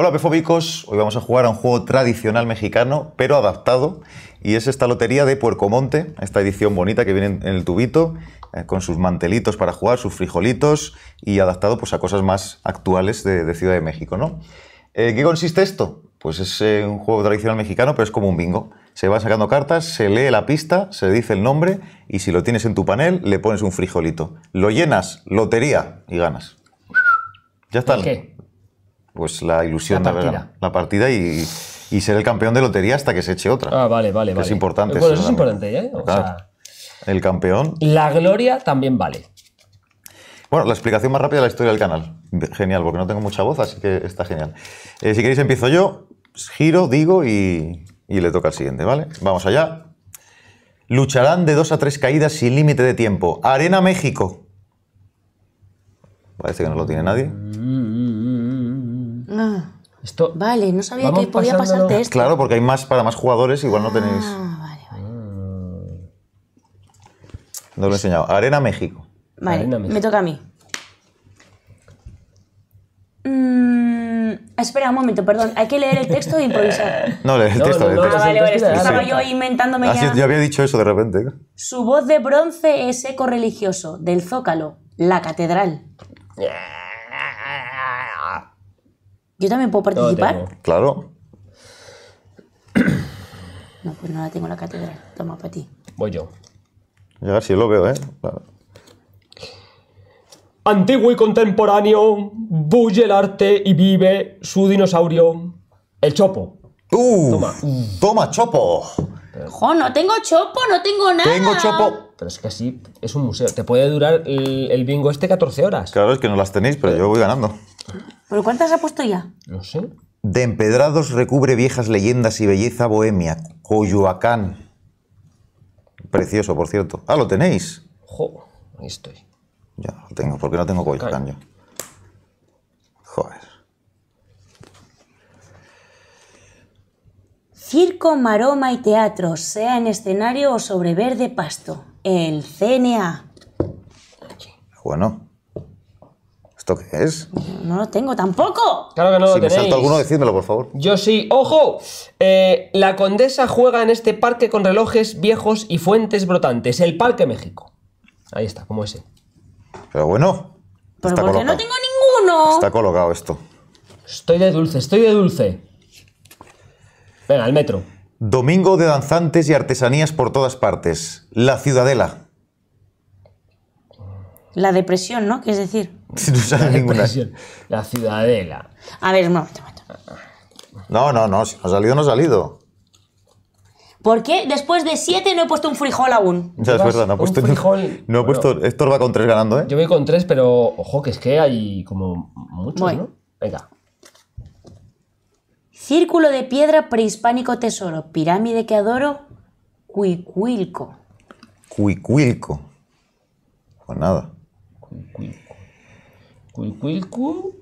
Hola pefobicos, hoy vamos a jugar a un juego tradicional mexicano, pero adaptado, y es esta lotería de puerco monte. esta edición bonita que viene en el tubito, eh, con sus mantelitos para jugar, sus frijolitos, y adaptado pues, a cosas más actuales de, Ciudad de México, ¿no? Eh, ¿Qué consiste esto? Pues es eh, un juego tradicional mexicano, pero es como un bingo. Se va sacando cartas, se lee la pista, se dice el nombre, y si lo tienes en tu panel, le pones un frijolito. Lo llenas, lotería, y ganas. Ya está. ¿Qué? pues la ilusión de Ver la partida y, ser el campeón de lotería hasta que se eche otra. Ah, vale, vale, vale. Es importante. eso es importante, ¿eh? O sea, el campeón. La gloria también vale. Bueno, la explicación más rápida de la historia del canal. Genial, porque no tengo mucha voz, así que está genial. Eh, si queréis empiezo yo, giro, digo y, le toca al siguiente, ¿vale? Vamos allá. Lucharán de dos a tres caídas sin límite de tiempo. Arena México. Parece que no lo tiene nadie vale, no sabía que podía pasarte esto. Claro, porque hay más para más jugadores, igual no ah, tenéis. Vale, vale. No lo he enseñado. Arena México. Vale, me toca a mí. Mm, espera un momento, perdón. Hay que leer el texto e improvisar. no, leer el texto. Estaba yo inventándome Así, ah, Yo había dicho eso de repente. Su voz de bronce es eco religioso del Zócalo, la catedral. ¿Yo también puedo participar? Claro. No, pues no la tengo la catedral. Toma, para ti. Voy yo. Ya si lo veo, ¿eh? Claro. Antiguo y contemporáneo, bulle el arte y vive su dinosaurio, el chopo. Uh, toma. toma, chopo. Jo, no tengo chopo, no tengo nada. Tengo chopo, pero es que así es un museo. Te puede durar el, bingo este 14 horas. Claro, es que no las tenéis, pero yo voy ganando. ¿Pero cuántas ha puesto ya? No sé. De empedrados recubre viejas leyendas y belleza bohemia. Coyoacán. Precioso, por cierto. Ah, lo tenéis. Jo, ahí estoy. Ya, lo tengo, ¿Por qué no tengo Coyoacán yo. Joder. Circo, maroma y teatro, sea en escenario o sobre verde pasto. El CNA. Bueno. ¿Esto qué es? No lo tengo tampoco. Claro que no si lo salto alguno, decídmelo, por favor. Yo sí. ¡Ojo! Eh, la condesa juega en este parque con relojes viejos y fuentes brotantes. El Parque México. Ahí está, como ese. Pero bueno. Pero porque no tengo ninguno. Está colocado esto. Estoy de dulce, estoy de dulce. Venga, el metro. Domingo de danzantes y artesanías por todas partes. La Ciudadela. La depresión, ¿no? ¿Qué es decir? No la ninguna. La Ciudadela. A ver, un momento, No, no, no. Si ha salido, no ha salido. ¿Por qué después de siete no he puesto un frijol aún? Ya es verdad, no he puesto. Un frijol, no he puesto. Héctor va con tres ganando, ¿eh? Yo voy con tres, pero ojo, que es que hay como muchos, ¿no? Venga. Círculo de piedra prehispánico tesoro. Pirámide que adoro. Cuicuilco. Cuicuilco. Pues nada. Cuicuilco. Cuicuilco.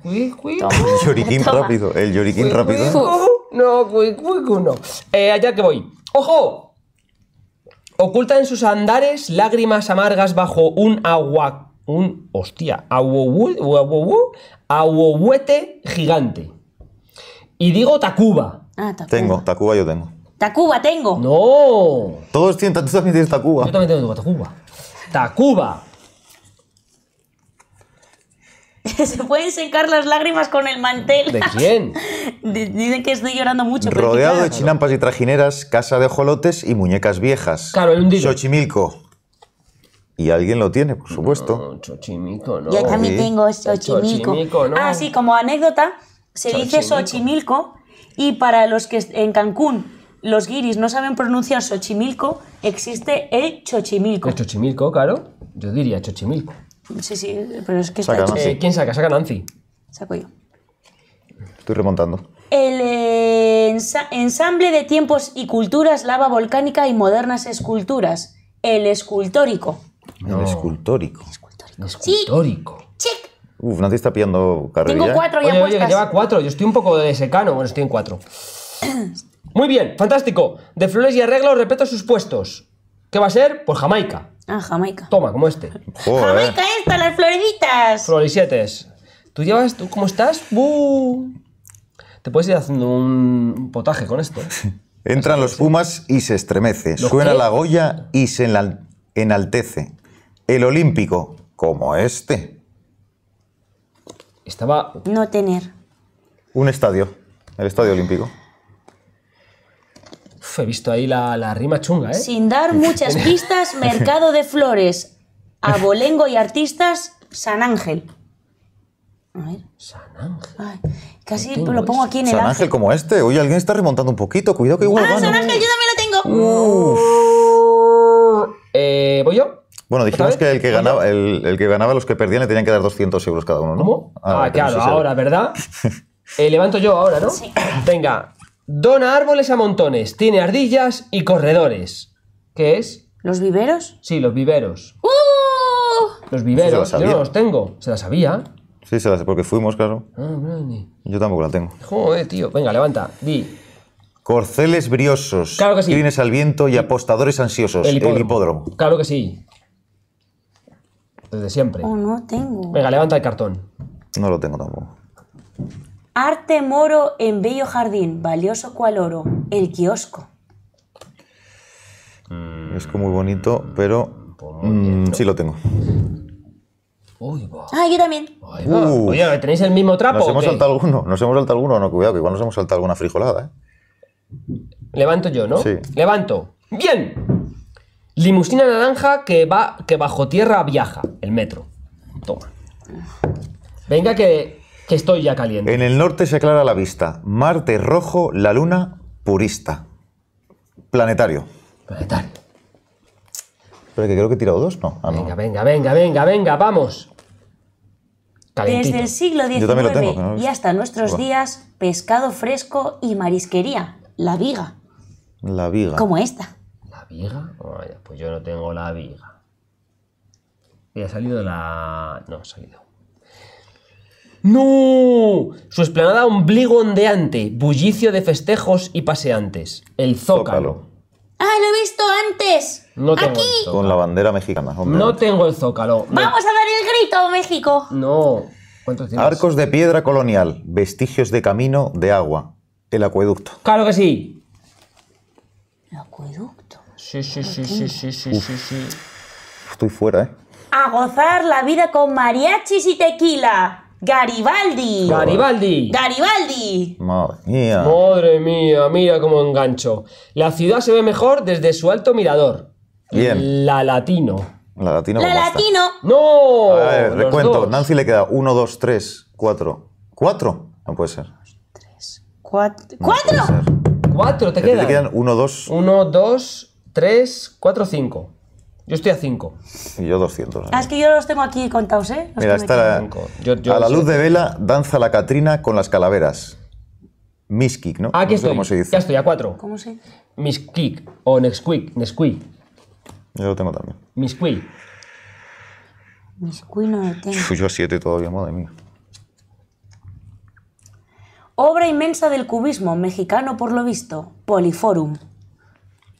Cuicuilco. El lloriquín rápido. El lloriquín rápido. No, cuicuilco no. Eh, allá que voy. ¡Ojo! Oculta en sus andares lágrimas amargas bajo un agua. Un. Hostia. Aguahuete gigante. Y digo Tacuba. Ah, Tacuba. Tengo, Tacuba yo tengo. Tacuba tengo. No. Todos tienen, tú también tienes Tacuba. Yo también tengo Tacuba. Tacuba. Se pueden secar las lágrimas con el mantel. ¿De quién? Dicen que estoy llorando mucho. Rodeado de chinampas y trajineras, casa de jolotes y muñecas viejas. Claro, el hundido. Xochimilco. Y alguien lo tiene, por supuesto. No, Xochimilco, no. Yo también tengo Xochimilco. Xochimilco Ah, sí, como anécdota se dice Xochimilco y para los que en Cancún los guiris no saben pronunciar Xochimilco, existe el Xochimilco. El Xochimilco, claro. Yo diría Xochimilco. Sí, sí, pero es que está eh, ¿Quién saca? Saca Nancy. Saco yo. Estoy remontando. El eh, ensamble de tiempos y culturas, lava volcánica y modernas esculturas. El escultórico. El escultórico. escultórico. Uf, está pillando Yo Tengo ¿eh? cuatro ya oye, lleva cuatro. Yo estoy un poco de secano. Bueno, estoy en cuatro. Muy bien, fantástico. De flores y arreglos, repito sus puestos. ¿Qué va a ser? Pues Jamaica. Ah, Jamaica. Toma, como este. Jamaica esta, las florecitas. Florisietes. Tú llevas, tú, ¿cómo estás? Te puedes ir haciendo un potaje con esto. Entran los Pumas y se estremece. Suena la Goya y se enaltece. El Olímpico, como este estaba... No tener. Un estadio, el Estadio Olímpico. he visto ahí la, rima chunga, ¿eh? Sin dar muchas pistas, Mercado de Flores, Abolengo y Artistas, San Ángel. A ver. San Ángel. casi lo, pongo aquí en el Ángel. ángel como este. Oye, alguien está remontando un poquito. Cuidado que igual. Ah, San Ángel, yo también lo tengo. Eh, ¿Voy yo? Bueno, dijimos que el que, ganaba, el, que ganaba, los que perdían le tenían que dar 200 euros cada uno, ¿no? Ah, ah claro, ahora, ¿verdad? Eh, levanto yo ahora, ¿no? Venga. Dona árboles a montones, tiene ardillas y corredores. ¿Qué es? ¿Los viveros? Sí, los viveros. ¡Uh! Los viveros. Yo los tengo. Se las sabía. Sí, se las porque fuimos, claro. Ah, yo tampoco la tengo. Joder, tío. Venga, levanta. Di. Corceles briosos, claro que sí. crines al viento y apostadores ansiosos. El hipódromo. Claro que sí desde siempre. Oh, no tengo. Venga, levanta el cartón. No lo tengo tampoco. Arte moro en bello jardín, valioso cual oro, el kiosco. Mm, es como muy bonito, pero mm, sí lo tengo. Uy, Ah, yo también. Uy. Oye, ¿tenéis el mismo trapo? Nos hemos saltado alguno, nos hemos saltado alguno, no, cuidado, que igual nos hemos saltado alguna frijolada, ¿eh? Levanto yo, ¿no? Sí. Levanto. ¡Bien! Limusina naranja que va que bajo tierra viaja, el metro. Toma. Venga que, estoy ya caliente. En el norte se aclara la vista. Marte rojo, la luna purista. Planetario. Planetario. Pero que creo que he tirado dos, ¿no? Ah, venga, venga, venga, venga, venga, vamos. Desde el siglo XIX y hasta nuestros días, pescado fresco y marisquería. La viga. La viga. Como esta viga? pues yo no tengo la viga. Y ha salido la... No, ha salido. ¡No! Su esplanada ombligo ondeante, bullicio de festejos y paseantes. El zócalo. ¡Ah, lo he visto antes! Aquí. Con la bandera mexicana. No tengo el zócalo. Vamos a dar el grito, México. No. ¿Cuántos Arcos de piedra colonial, vestigios de camino, de agua, el acueducto. ¡Claro que sí! El acueducto. Sí, sí, sí, sí, sí, sí, sí, sí. Estoy fuera, ¿eh? A gozar la vida con mariachis y tequila. Garibaldi. Garibaldi. Garibaldi. Madre mía. Madre mía, mira cómo engancho. La ciudad se ve mejor desde su alto mirador. Bien. La Latino. La Latino. La Latino. No. A ver, recuento. Dos. Nancy le queda 1, 2, 3, 4. ¿Cuatro? No puede ser. 3, 4. ¿Cuatro? No ¿Cuatro? te quedan? Le quedan 1, 2. 1, 2. 3, 4, 5. Yo estoy a 5. Y yo 200. Ah, es que yo los tengo aquí contados, ¿eh? Mira, está a la luz de vela danza la Catrina con las calaveras. Miskik, ¿no? Aquí estoy. Ya estoy, a 4. ¿Cómo se dice? Miskik o Nesquik. Nesquik. Yo lo tengo también. Misquik. Misquik no lo tengo. Fui yo a 7 todavía, madre mía. Obra inmensa del cubismo mexicano, por lo visto. Poliforum.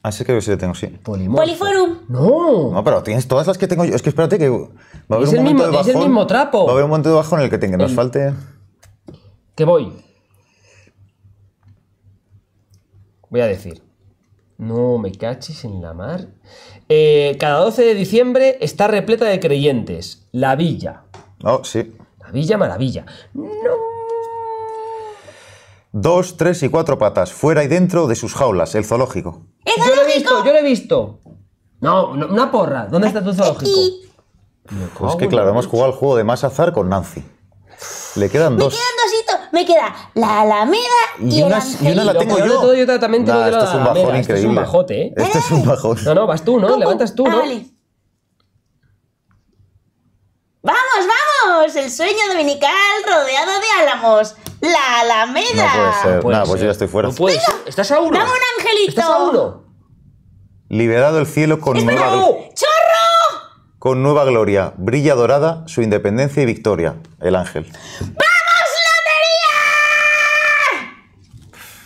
Así ah, que yo sí le tengo, sí. Poliforum. No. No, pero tienes todas las que tengo yo. Es que espérate que va a haber un momento de Es el mismo trapo. Va a haber un momento de bajo en el que, tenga, No falte. Que voy. Voy a decir. No me caches en la mar. Eh, cada 12 de diciembre está repleta de creyentes. La villa. Oh, sí. La villa maravilla. No. Dos, tres y cuatro patas, fuera y dentro de sus jaulas, el zoológico he visto, yo lo he visto. No, una porra. ¿Dónde está tu zoológico? Pues es que claro, hemos jugado el juego de más azar con Nancy. Le quedan dos. Me quedan dositos. Me queda la Alameda y, el una, y una la tengo yo. todo, yo también tengo Nah, de la es un bajón Alameda. es un bajote, ¿eh? Este es un bajón. No, no, vas tú, ¿no? Levantas tú, ah, ¿no? vale. ¡Vamos, vamos! El sueño dominical rodeado de álamos. ¡La Alameda! No puede ser. Nada, pues yo ya estoy fuera. No puede ser. ¿Estás a uno? ¡Dame un angelito! ¿Estás a uno? Liberado el cielo con nueva... ¡Chorro! Con nueva gloria, brilla dorada su independencia y victoria, el ángel. ¡Vamos, lotería!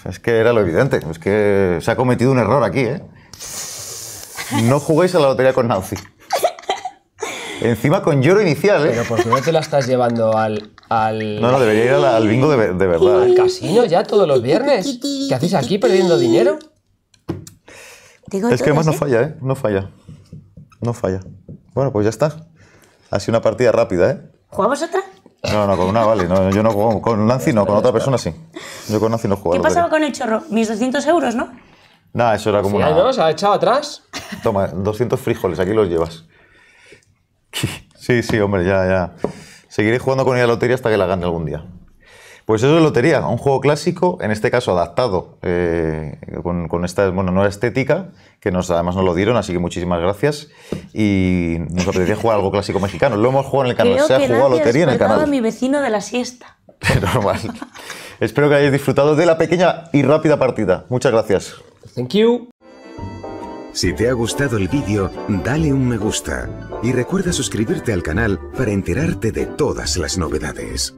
Es que era lo evidente, es que se ha cometido un error aquí, ¿eh? No juguéis a la lotería con Nancy. Encima con lloro inicial, ¿eh? Pero ¿por no te la estás llevando al... al... No, no, debería ir al, bingo de, verdad. ¿Al ¿eh? casino ya todos los viernes? ¿Qué hacéis aquí perdiendo dinero? es que además no ¿eh? falla, ¿eh? No falla. No falla. Bueno, pues ya está. Ha sido una partida rápida, ¿eh? ¿Jugamos otra? No, no, con una vale. No, yo no juego. Con Nancy no, con otra persona sí. Yo con Nancy no juego. ¿Qué pasaba con el chorro? Mis 200 euros, ¿no? Nada, eso era como una... No, ¿Se ha echado atrás? Toma, 200 frijoles, aquí los llevas. Sí, sí, hombre, ya, ya. Seguiré jugando con ella lotería hasta que la gane algún día. Pues eso es lotería, un juego clásico, en este caso adaptado, eh, con, esta bueno, nueva estética, que nos, además nos lo dieron, así que muchísimas gracias. Y nos apetecía jugar algo clásico mexicano. Lo hemos jugado en el canal, se ha jugado lotería en el canal. mi vecino de la siesta. Normal. Espero que hayáis disfrutado de la pequeña y rápida partida. Muchas gracias. Thank you. Si te ha gustado el vídeo, dale un me gusta y recuerda suscribirte al canal para enterarte de todas las novedades.